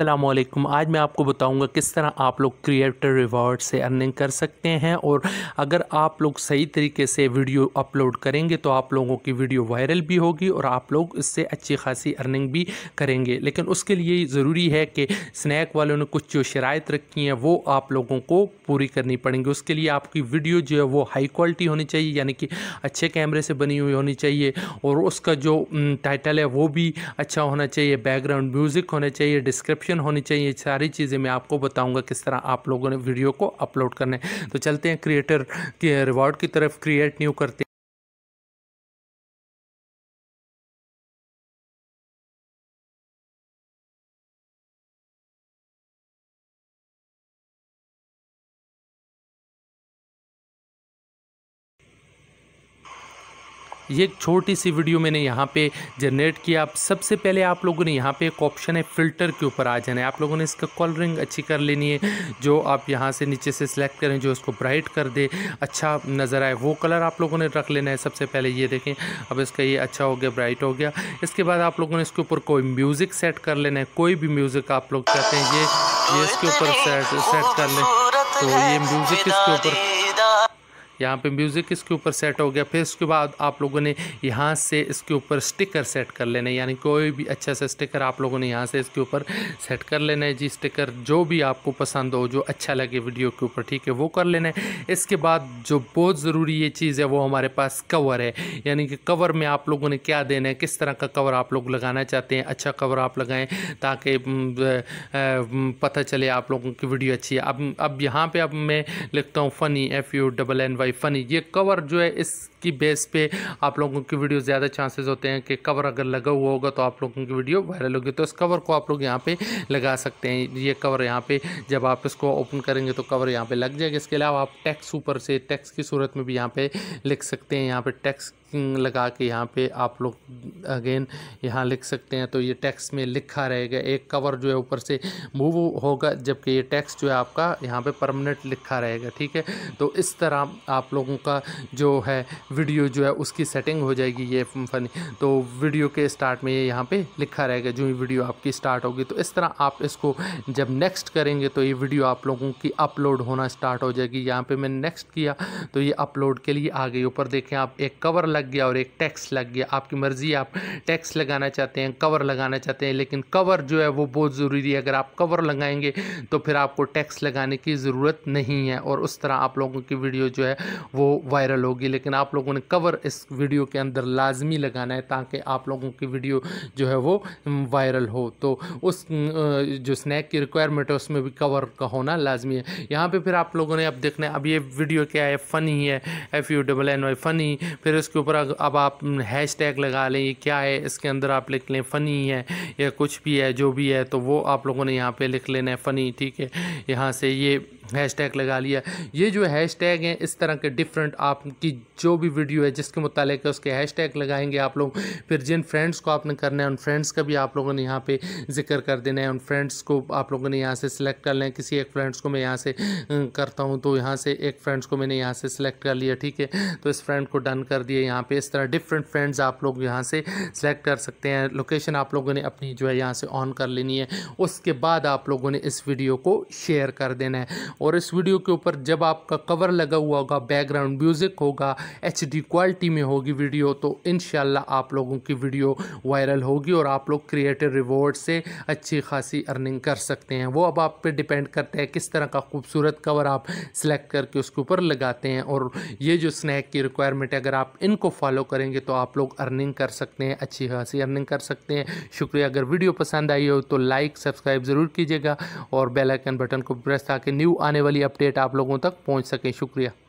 अल्लाम आज मैं आपको बताऊंगा किस तरह आप लोग क्रिएटर रिवॉर्ड से अर्निंग कर सकते हैं और अगर आप लोग सही तरीके से वीडियो अपलोड करेंगे तो आप लोगों की वीडियो वायरल भी होगी और आप लोग इससे अच्छी खासी अर्निंग भी करेंगे लेकिन उसके लिए ज़रूरी है कि स्नैक वालों ने कुछ जो शरात रखी हैं वो आप लोगों को पूरी करनी पड़ेंगी उसके लिए आपकी वीडियो जो है वो हाई क्वालिटी होनी चाहिए यानी कि अच्छे कैमरे से बनी हुई होनी चाहिए और उसका जो टाइटल है वो भी अच्छा होना चाहिए बैकग्राउंड म्यूज़िक होना चाहिए डिस्क्रिप्शन डिस्क्रिप्शन होनी चाहिए सारी चीज़ें मैं आपको बताऊंगा किस तरह आप लोगों ने वीडियो को अपलोड करना है तो चलते हैं क्रिएटर के रिवॉर्ड की तरफ क्रिएट न्यू करते हैं ये छोटी सी वीडियो मैंने यहाँ पे जनरेट किया आप सबसे पहले आप लोगों ने यहाँ पे एक ऑप्शन है फ़िल्टर के ऊपर आ जाना है आप लोगों ने इसका कलरिंग अच्छी कर लेनी है जो आप यहाँ से नीचे से सिलेक्ट करें जो इसको ब्राइट कर दे अच्छा नज़र आए वो कलर आप लोगों ने रख लेना है सबसे पहले ये देखें अब इसका ये अच्छा हो गया ब्राइट हो गया इसके बाद आप लोगों ने इसके ऊपर कोई म्यूज़िक सेट कर लेना है कोई भी म्यूज़िक आप लोग चाहते हैं ये ये इसके ऊपर सेट सेट कर लें तो ये म्यूज़िक इसके ऊपर यहाँ पे म्यूज़िक इसके ऊपर सेट हो गया फिर उसके बाद आप लोगों ने यहाँ से इसके ऊपर स्टिकर सेट कर लेना है यानी कोई भी अच्छा सा स्टिकर आप लोगों ने यहाँ से इसके ऊपर सेट कर लेना है जी स्टिकर जो भी आपको पसंद हो जो अच्छा लगे वीडियो के ऊपर ठीक है वो कर लेना है इसके बाद जो बहुत ज़रूरी ये चीज़ है वो हमारे पास कवर है यानी कि कवर में आप लोगों ने क्या देना है किस तरह का कवर आप लोग लगाना चाहते हैं अच्छा कवर आप लगाएँ ताकि पता चले आप लोगों की वीडियो अच्छी है अब अब यहाँ पर अब मैं लिखता हूँ funny F U double N Y भाई फ़नी ये कवर जो है इस की बेस पे आप लोगों की वीडियो ज़्यादा चांसेस होते हैं कि कवर अगर लगा हुआ होगा तो आप लोगों की वीडियो वायरल होगी तो इस कवर को आप लोग यहाँ पे लगा सकते हैं ये कवर यहाँ पे जब आप इसको ओपन करेंगे तो कवर यहाँ पे लग जाएगा इसके अलावा आप टैक्स ऊपर से टैक्स की सूरत में भी यहाँ पे लिख सकते हैं यहाँ पर टैक्स लगा के यहाँ पे आप लोग अगेन यहाँ लिख सकते हैं तो ये टैक्स में लिखा रहेगा एक कवर जो है ऊपर से मूव होगा जबकि ये टैक्स जो है आपका यहाँ पे परमानेंट लिखा रहेगा ठीक है तो इस तरह आप लोगों का जो है वीडियो जो है उसकी सेटिंग हो जाएगी ये फनी तो वीडियो के स्टार्ट में ये यहाँ पे लिखा रहेगा जो ही वीडियो आपकी स्टार्ट होगी तो इस तरह आप इसको जब नेक्स्ट करेंगे तो ये वीडियो आप लोगों की अपलोड होना स्टार्ट हो जाएगी यहाँ पे मैंने नेक्स्ट किया तो ये अपलोड के लिए आ गई ऊपर देखें आप एक कवर लग गया और एक टैक्स लग गया आपकी मर्ज़ी आप टैक्स लगाना चाहते हैं कवर लगाना चाहते हैं लेकिन कवर जो है वो बहुत ज़रूरी है अगर आप कवर लगाएंगे तो फिर आपको टैक्स लगाने की ज़रूरत नहीं है और उस तरह आप लोगों की वीडियो जो है वो वायरल होगी लेकिन आप लोगों ने कवर इस वीडियो के अंदर लाजमी लगाना है ताकि आप लोगों की वीडियो जो है वो वायरल हो तो उस जो स्नैक की रिक्वायरमेंट है उसमें भी कवर का होना लाजमी है यहाँ पे फिर आप लोगों ने अब देखना है अब ये वीडियो क्या है फ़नी है F U double N Y funny फिर उसके ऊपर अब आप हैश टैग लगा लें ये क्या है इसके अंदर आप लिख लें फ़नी है या कुछ भी है जो भी है तो वो आप लोगों ने यहाँ पर लिख लेना है फ़नी ठीक है यहाँ से ये हैशटैग लगा लिया ये जो हैशटैग हैं इस तरह के डिफरेंट आपकी जो भी वीडियो है जिसके मुतालिक है उसके हैशटैग लगाएंगे आप लोग फिर जिन फ्रेंड्स को आपने करना है उन फ्रेंड्स का भी आप लोगों ने यहाँ पे जिक्र कर देना है उन फ्रेंड्स को आप लोगों ने यहाँ से सिलेक्ट कर लें किसी एक फ्रेंड्स को मैं यहाँ से करता हूँ तो यहाँ से एक फ्रेंड्स को मैंने यहाँ से सिलेक्ट कर लिया ठीक है तो इस फ्रेंड को डन कर दिया यहाँ पर इस तरह डिफरेंट फ्रेंड्स आप लोग यहाँ से सिलेक्ट कर सकते हैं लोकेशन आप लोगों ने अपनी जो है यहाँ से ऑन कर लेनी है उसके बाद आप लोगों ने इस वीडियो को शेयर कर देना है और इस वीडियो के ऊपर जब आपका कवर लगा हुआ होगा बैकग्राउंड म्यूज़िक होगा एच क्वालिटी में होगी वीडियो तो इन आप लोगों की वीडियो वायरल होगी और आप लोग क्रिएटिव रिवॉर्ड से अच्छी खासी अर्निंग कर सकते हैं वो अब आप पर डिपेंड करता है किस तरह का खूबसूरत कवर आप सिलेक्ट करके उसके ऊपर लगाते हैं और ये जो स्नैक की रिक्वायरमेंट है अगर आप इनको फॉलो करेंगे तो आप लोग अर्निंग कर सकते हैं अच्छी खासी अर्निंग कर सकते हैं शुक्रिया अगर वीडियो पसंद आई हो तो लाइक सब्सक्राइब ज़रूर कीजिएगा और बेलाइकन बटन को प्रेस ताकि न्यू आने वाली अपडेट आप लोगों तक पहुँच सकें शुक्रिया